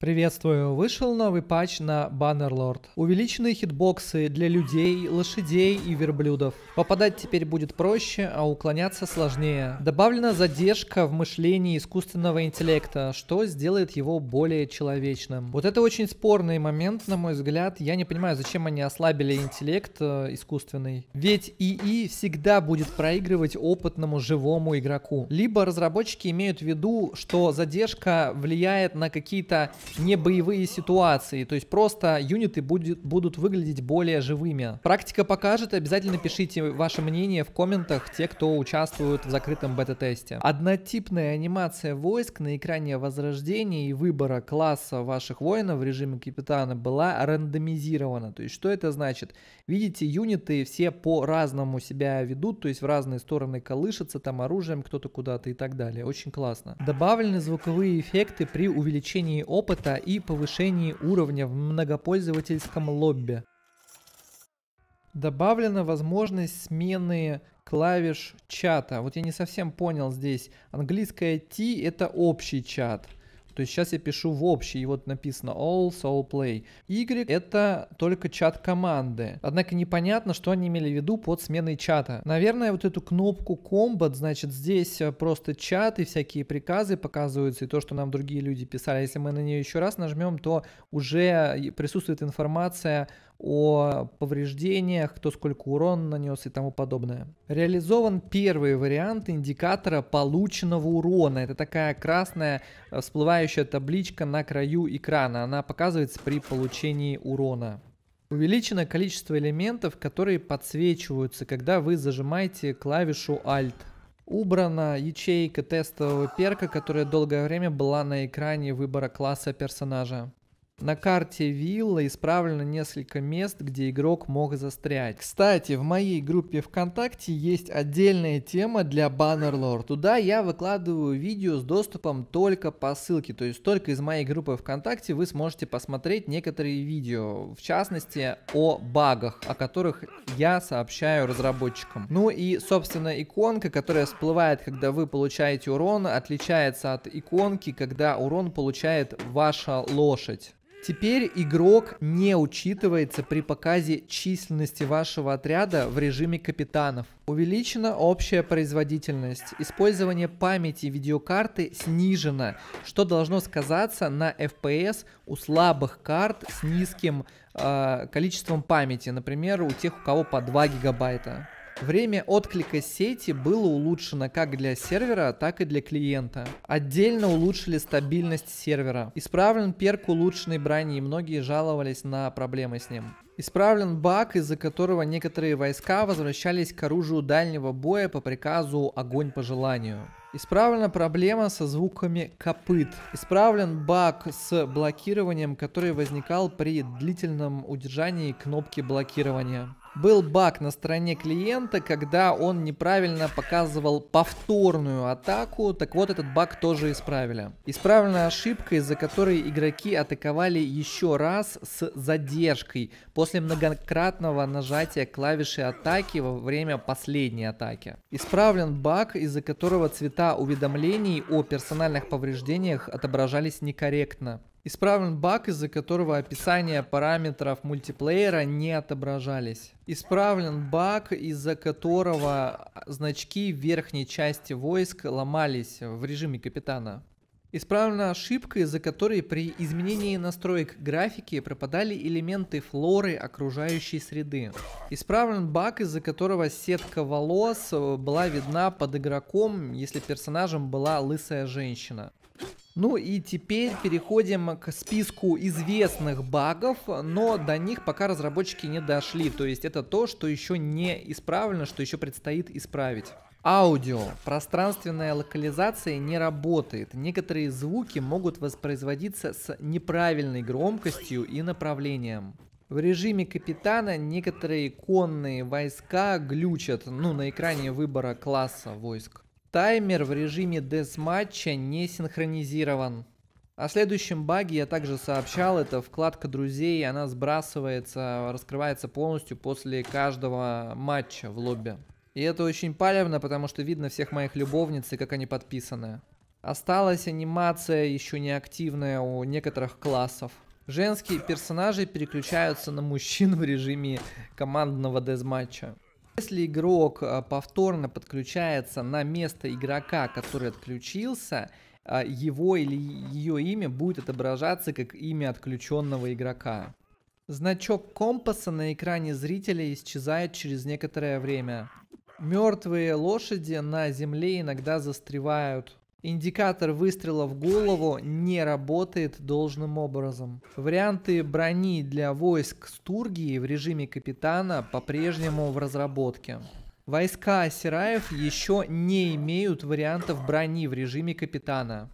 Приветствую! Вышел новый патч на Bannerlord. Увеличенные хитбоксы для людей, лошадей и верблюдов. Попадать теперь будет проще, а уклоняться сложнее. Добавлена задержка в мышлении искусственного интеллекта, что сделает его более человечным. Вот это очень спорный момент, на мой взгляд. Я не понимаю, зачем они ослабили интеллект э, искусственный. Ведь ИИ всегда будет проигрывать опытному живому игроку. Либо разработчики имеют в виду, что задержка влияет на какие-то не боевые ситуации, то есть просто юниты будет, будут выглядеть более живыми. Практика покажет, обязательно пишите ваше мнение в комментах те, кто участвует в закрытом бета-тесте. Однотипная анимация войск на экране возрождения и выбора класса ваших воинов в режиме капитана была рандомизирована. То есть что это значит? Видите, юниты все по-разному себя ведут, то есть в разные стороны колышется там оружием кто-то куда-то и так далее. Очень классно. Добавлены звуковые эффекты при увеличении опыта опыта и повышении уровня в многопользовательском лобби. Добавлена возможность смены клавиш чата. Вот я не совсем понял здесь. Английское T это общий чат – то есть сейчас я пишу в общий, и вот написано all soul play. Y это только чат команды. Однако непонятно, что они имели в виду под сменой чата. Наверное, вот эту кнопку combat, значит, здесь э, просто чат и всякие приказы показываются, и то, что нам другие люди писали. Если мы на нее еще раз нажмем, то уже присутствует информация о повреждениях, кто сколько урон нанес и тому подобное. Реализован первый вариант индикатора полученного урона. Это такая красная э, всплывающая табличка на краю экрана. Она показывается при получении урона. Увеличено количество элементов, которые подсвечиваются, когда вы зажимаете клавишу Alt. Убрана ячейка тестового перка, которая долгое время была на экране выбора класса персонажа. На карте вилла исправлено несколько мест, где игрок мог застрять. Кстати, в моей группе ВКонтакте есть отдельная тема для Баннерлор. Туда я выкладываю видео с доступом только по ссылке, то есть только из моей группы ВКонтакте вы сможете посмотреть некоторые видео, в частности о багах, о которых я сообщаю разработчикам. Ну и, собственно, иконка, которая всплывает, когда вы получаете урон, отличается от иконки, когда урон получает ваша лошадь. Теперь игрок не учитывается при показе численности вашего отряда в режиме капитанов. Увеличена общая производительность. Использование памяти видеокарты снижено, что должно сказаться на FPS у слабых карт с низким э, количеством памяти. Например, у тех, у кого по 2 гигабайта. Время отклика сети было улучшено как для сервера, так и для клиента. Отдельно улучшили стабильность сервера. Исправлен перк улучшенной брони, и многие жаловались на проблемы с ним. Исправлен баг, из-за которого некоторые войска возвращались к оружию дальнего боя по приказу «Огонь по желанию». Исправлена проблема со звуками копыт. Исправлен баг с блокированием, который возникал при длительном удержании кнопки блокирования. Был баг на стороне клиента, когда он неправильно показывал повторную атаку, так вот этот баг тоже исправили. Исправлена ошибка, из-за которой игроки атаковали еще раз с задержкой после многократного нажатия клавиши атаки во время последней атаки. Исправлен баг, из-за которого цвета уведомлений о персональных повреждениях отображались некорректно. Исправлен баг, из-за которого описание параметров мультиплеера не отображались. Исправлен баг, из-за которого значки верхней части войск ломались в режиме капитана. Исправлена ошибка, из-за которой при изменении настроек графики пропадали элементы флоры окружающей среды. Исправлен баг, из-за которого сетка волос была видна под игроком, если персонажем была лысая женщина. Ну и теперь переходим к списку известных багов, но до них пока разработчики не дошли. То есть это то, что еще не исправлено, что еще предстоит исправить. Аудио. Пространственная локализация не работает. Некоторые звуки могут воспроизводиться с неправильной громкостью и направлением. В режиме капитана некоторые конные войска глючат, ну, на экране выбора класса войск. Таймер в режиме дезматча не синхронизирован. О следующем баге я также сообщал, это вкладка друзей, она сбрасывается, раскрывается полностью после каждого матча в лобби. И это очень палевно, потому что видно всех моих любовниц и как они подписаны. Осталась анимация еще не активная у некоторых классов. Женские персонажи переключаются на мужчин в режиме командного дезматча. Если игрок а, повторно подключается на место игрока, который отключился, а, его или ее имя будет отображаться как имя отключенного игрока. Значок компаса на экране зрителя исчезает через некоторое время. Мертвые лошади на земле иногда застревают. Индикатор выстрела в голову не работает должным образом. Варианты брони для войск Стургии в режиме капитана по-прежнему в разработке. Войска Асираев еще не имеют вариантов брони в режиме капитана.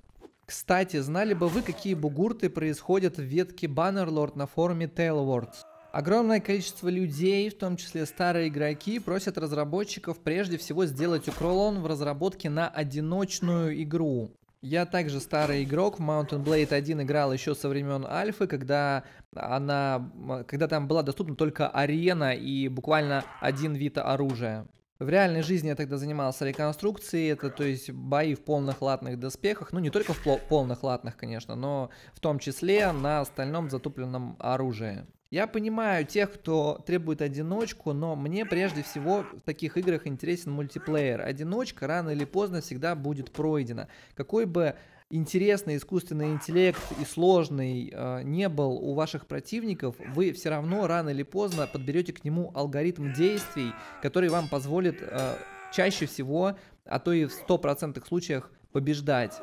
Кстати, знали бы вы, какие бугурты происходят в ветке Баннерлорд на форуме Tailwords? Огромное количество людей, в том числе старые игроки, просят разработчиков прежде всего сделать укролон в разработке на одиночную игру. Я также старый игрок, в Mountain Blade 1 играл еще со времен Альфы, когда, она, когда там была доступна только арена и буквально один вид оружия. В реальной жизни я тогда занимался реконструкцией, это то есть бои в полных латных доспехах, ну не только в полных латных, конечно, но в том числе на остальном затупленном оружии. Я понимаю тех, кто требует одиночку, но мне прежде всего в таких играх интересен мультиплеер. Одиночка рано или поздно всегда будет пройдена. Какой бы интересный искусственный интеллект и сложный э, не был у ваших противников, вы все равно рано или поздно подберете к нему алгоритм действий, который вам позволит э, чаще всего, а то и в 100% случаях побеждать.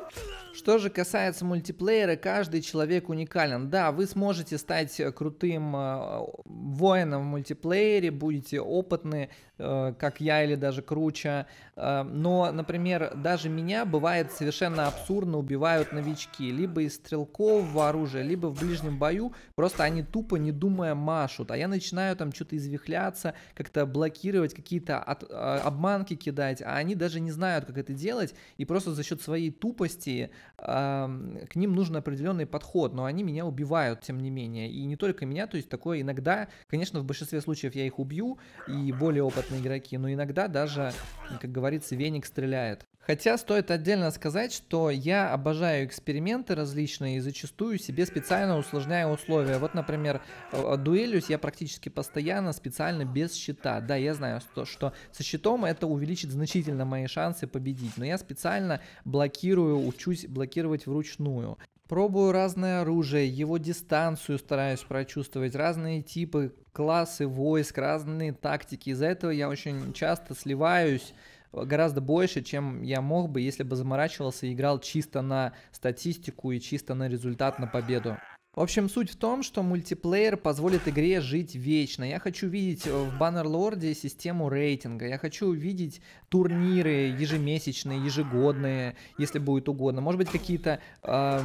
Что же касается мультиплеера, каждый человек уникален. Да, вы сможете стать э, крутым э, воином в мультиплеере, будете опытны, э, как я, или даже круче. Но, например, даже меня бывает совершенно абсурдно убивают новички. Либо из стрелкового оружия, либо в ближнем бою. Просто они тупо, не думая, машут. А я начинаю там что-то извихляться, как-то блокировать, какие-то обманки кидать. А они даже не знают, как это делать. И просто за счет своей тупости к ним нужен определенный подход, но они меня убивают, тем не менее. И не только меня, то есть такое иногда, конечно, в большинстве случаев я их убью, и более опытные игроки, но иногда даже, как говорится, веник стреляет. Хотя стоит отдельно сказать, что я обожаю эксперименты различные и зачастую себе специально усложняю условия. Вот, например, дуэлюсь я практически постоянно, специально без щита. Да, я знаю, что, что со щитом это увеличит значительно мои шансы победить, но я специально блокирую, учусь блокировать вручную. Пробую разное оружие, его дистанцию стараюсь прочувствовать, разные типы, классы войск, разные тактики. Из-за этого я очень часто сливаюсь э, гораздо больше, чем я мог бы, если бы заморачивался и играл чисто на статистику и чисто на результат, на победу. В общем, суть в том, что мультиплеер позволит игре жить вечно. Я хочу видеть э, в Баннерлорде систему рейтинга. Я хочу видеть турниры ежемесячные, ежегодные, если будет угодно. Может быть, какие-то э,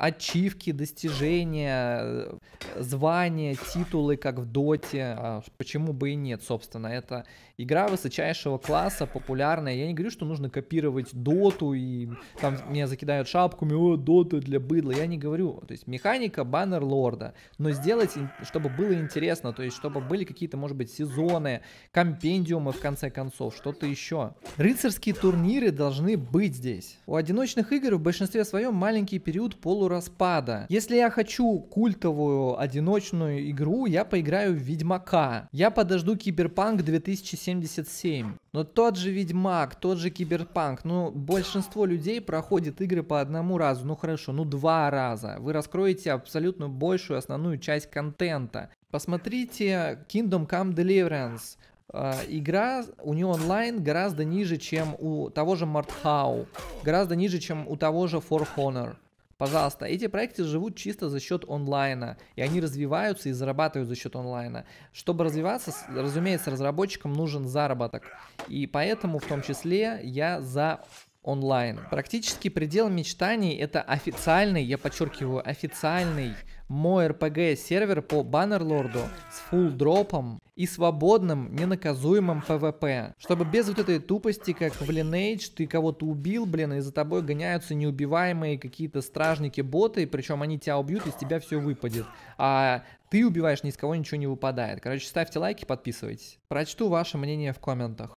ачивки, достижения, э, звания, титулы, как в доте. А почему бы и нет, собственно. Это игра высочайшего класса, популярная. Я не говорю, что нужно копировать доту и там меня закидают шапками, о, дота для быдла. Я не говорю. То есть механика баннер лорда. Но сделать, чтобы было интересно, то есть чтобы были какие-то, может быть, сезоны, компендиумы, в конце концов, что-то еще. Рыцарские турниры должны быть здесь. У одиночных игр в большинстве своем маленький период полу распада. Если я хочу культовую одиночную игру, я поиграю в Ведьмака. Я подожду Киберпанк 2077. Но тот же Ведьмак, тот же Киберпанк, ну, большинство людей проходит игры по одному разу, ну хорошо, ну два раза. Вы раскроете абсолютно большую основную часть контента. Посмотрите Kingdom Come Deliverance. А, игра у нее онлайн гораздо ниже, чем у того же Мартхау, гораздо ниже, чем у того же For Honor. Пожалуйста, эти проекты живут чисто за счет онлайна, и они развиваются и зарабатывают за счет онлайна. Чтобы развиваться, разумеется, разработчикам нужен заработок. И поэтому в том числе я за онлайн. Практически предел мечтаний это официальный, я подчеркиваю, официальный мой RPG сервер по Баннерлорду с фул дропом и свободным, ненаказуемым ПВП. Чтобы без вот этой тупости, как в Lineage, ты кого-то убил, блин, и за тобой гоняются неубиваемые какие-то стражники-боты, причем они тебя убьют, из тебя все выпадет. А ты убиваешь, ни с кого ничего не выпадает. Короче, ставьте лайки, подписывайтесь. Прочту ваше мнение в комментах.